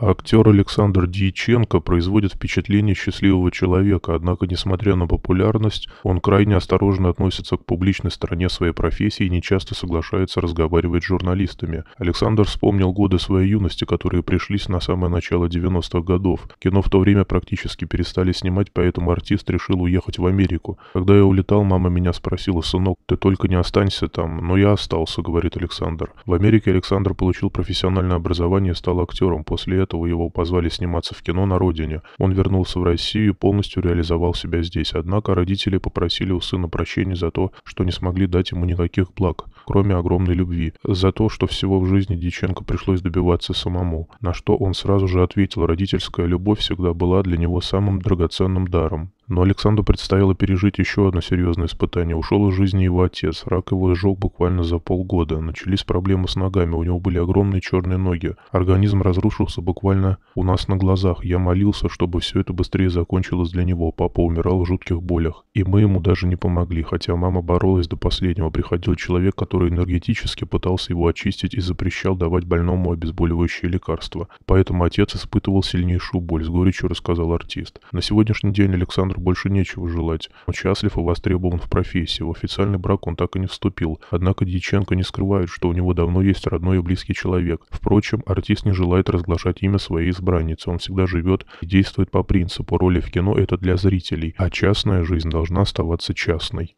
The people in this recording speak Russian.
Актер Александр Дьяченко производит впечатление счастливого человека, однако, несмотря на популярность, он крайне осторожно относится к публичной стороне своей профессии и нечасто соглашается разговаривать с журналистами. Александр вспомнил годы своей юности, которые пришлись на самое начало 90-х годов. Кино в то время практически перестали снимать, поэтому артист решил уехать в Америку. Когда я улетал, мама меня спросила, сынок, ты только не останься там, но я остался, говорит Александр. В Америке Александр получил профессиональное образование и стал актером. После этого его позвали сниматься в кино на родине. Он вернулся в Россию и полностью реализовал себя здесь. Однако родители попросили у сына прощения за то, что не смогли дать ему никаких благ, кроме огромной любви. За то, что всего в жизни Диченко пришлось добиваться самому. На что он сразу же ответил, родительская любовь всегда была для него самым драгоценным даром. Но Александру предстояло пережить еще одно серьезное испытание. Ушел из жизни его отец. Рак его сжег буквально за полгода. Начались проблемы с ногами. У него были огромные черные ноги. Организм разрушился буквально у нас на глазах. Я молился, чтобы все это быстрее закончилось для него. Папа умирал в жутких болях. И мы ему даже не помогли. Хотя мама боролась до последнего. Приходил человек, который энергетически пытался его очистить и запрещал давать больному обезболивающие лекарства. Поэтому отец испытывал сильнейшую боль. С горечью рассказал артист. На сегодняшний день Александр Питер больше нечего желать. Он счастлив и востребован в профессии. В официальный брак он так и не вступил. Однако Дьяченко не скрывает, что у него давно есть родной и близкий человек. Впрочем, артист не желает разглашать имя своей избранницы. Он всегда живет и действует по принципу. Роли в кино это для зрителей, а частная жизнь должна оставаться частной.